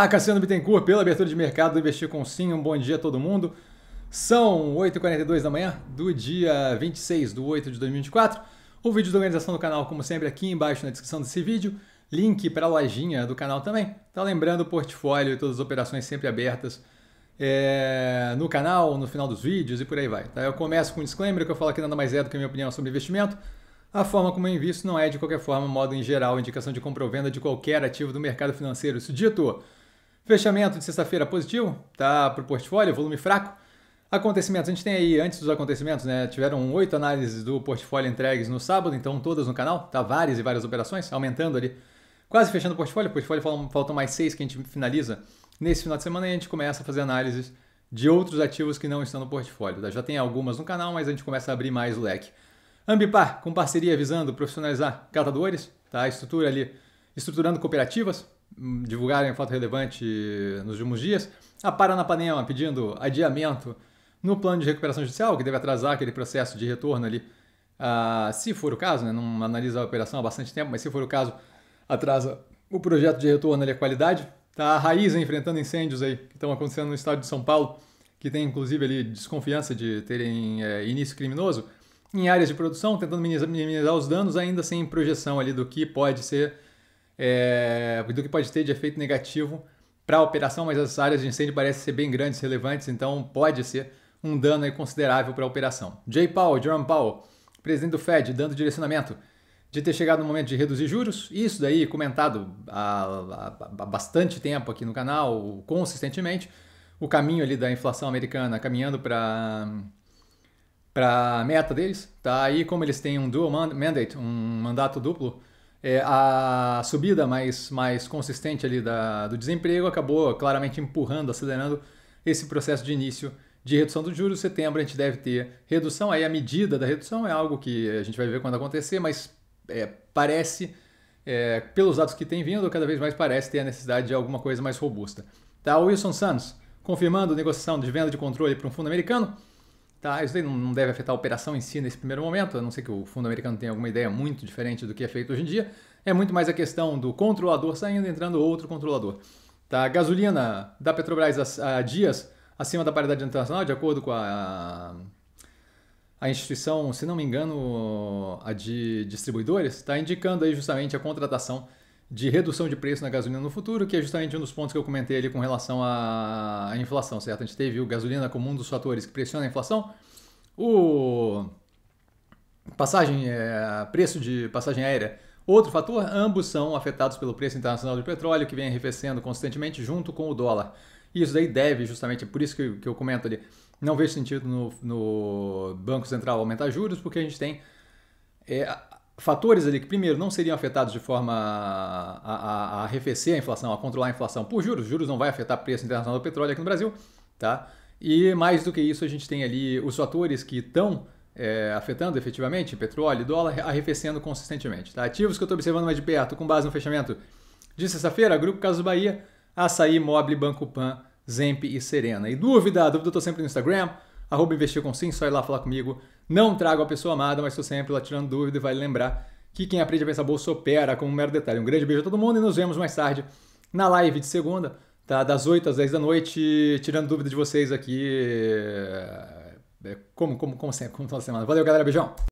Olá, Cassiano Bittencourt, pela abertura de mercado do Investir com Sim. Um bom dia a todo mundo. São 8h42 da manhã do dia 26 de 8 de 2024. O vídeo de organização do canal, como sempre, aqui embaixo na descrição desse vídeo. Link para a lojinha do canal também. Tá lembrando o portfólio e todas as operações sempre abertas é, no canal, no final dos vídeos e por aí vai. Tá? Eu começo com um disclaimer que eu falo que nada mais é do que a minha opinião sobre investimento. A forma como eu invisto não é, de qualquer forma, modo em geral, indicação de compra ou venda de qualquer ativo do mercado financeiro. Isso dito, Fechamento de sexta-feira positivo, tá? Para o portfólio, volume fraco. Acontecimentos, a gente tem aí, antes dos acontecimentos, né? Tiveram oito análises do portfólio entregues no sábado, então todas no canal, tá? Várias e várias operações, aumentando ali, quase fechando o portfólio. O portfólio faltam mais seis que a gente finaliza. Nesse final de semana a gente começa a fazer análises de outros ativos que não estão no portfólio. Tá? Já tem algumas no canal, mas a gente começa a abrir mais o leque. Ambipar, com parceria visando profissionalizar catadores, tá? Estrutura ali, estruturando cooperativas, divulgarem fato relevante nos últimos dias, a Paranapanema pedindo adiamento no plano de recuperação judicial, que deve atrasar aquele processo de retorno ali, ah, se for o caso, né? não analisa a operação há bastante tempo, mas se for o caso, atrasa o projeto de retorno ali à qualidade. Tá a raiz enfrentando incêndios aí que estão acontecendo no estado de São Paulo, que tem inclusive ali desconfiança de terem é, início criminoso, em áreas de produção, tentando minimizar os danos, ainda sem projeção ali do que pode ser é, do então, que pode ter de efeito negativo para a operação, mas as áreas de incêndio parecem ser bem grandes, relevantes, então pode ser um dano considerável para a operação. Jay Powell, Jerome Powell, presidente do Fed, dando direcionamento de ter chegado no momento de reduzir juros, isso daí comentado há, há, há bastante tempo aqui no canal, consistentemente, o caminho ali da inflação americana caminhando para para a meta deles, tá? Aí como eles têm um dual mandate, um mandato duplo, é, a subida mais, mais consistente ali da, do desemprego acabou claramente empurrando, acelerando esse processo de início de redução do juros. Setembro a gente deve ter redução, aí a medida da redução é algo que a gente vai ver quando acontecer, mas é, parece, é, pelos dados que tem vindo, cada vez mais parece ter a necessidade de alguma coisa mais robusta. Tá, Wilson Santos confirmando negociação de venda de controle para um fundo americano. Tá, isso daí não deve afetar a operação em si nesse primeiro momento, a não ser que o fundo americano tenha alguma ideia muito diferente do que é feito hoje em dia. É muito mais a questão do controlador saindo e entrando outro controlador. Tá, gasolina da Petrobras há dias acima da paridade internacional, de acordo com a, a instituição, se não me engano, a de distribuidores, está indicando aí justamente a contratação de redução de preço na gasolina no futuro, que é justamente um dos pontos que eu comentei ali com relação à inflação, certo? A gente teve o gasolina como um dos fatores que pressiona a inflação. O passagem, é, preço de passagem aérea, outro fator, ambos são afetados pelo preço internacional do petróleo, que vem arrefecendo constantemente junto com o dólar. E isso daí deve, justamente, é por isso que, eu, que eu comento ali, não vejo sentido no, no Banco Central aumentar juros, porque a gente tem é, fatores ali que, primeiro, não seriam afetados de forma a, a, a, arrefecer a inflação, a controlar a inflação por juros. Juros não vai afetar o preço internacional do petróleo aqui no Brasil. Tá? E mais do que isso, a gente tem ali os fatores que estão é, afetando efetivamente petróleo e dólar arrefecendo consistentemente. Tá? Ativos que eu estou observando mais de perto, com base no fechamento de sexta-feira, Grupo Casas Bahia, Açaí, Mobile, Banco Pan, Zemp e Serena. E dúvida? Dúvida eu estou sempre no Instagram arroba investir com sim, só ir lá falar comigo. Não trago a pessoa amada, mas estou sempre lá tirando dúvida e vale lembrar que quem aprende a pensar bolsa opera como um mero detalhe. Um grande beijo a todo mundo e nos vemos mais tarde na live de segunda, tá? Das 8 às 10 da noite, tirando dúvida de vocês aqui. É, como, como, como sempre, como toda semana. Valeu, galera. Beijão.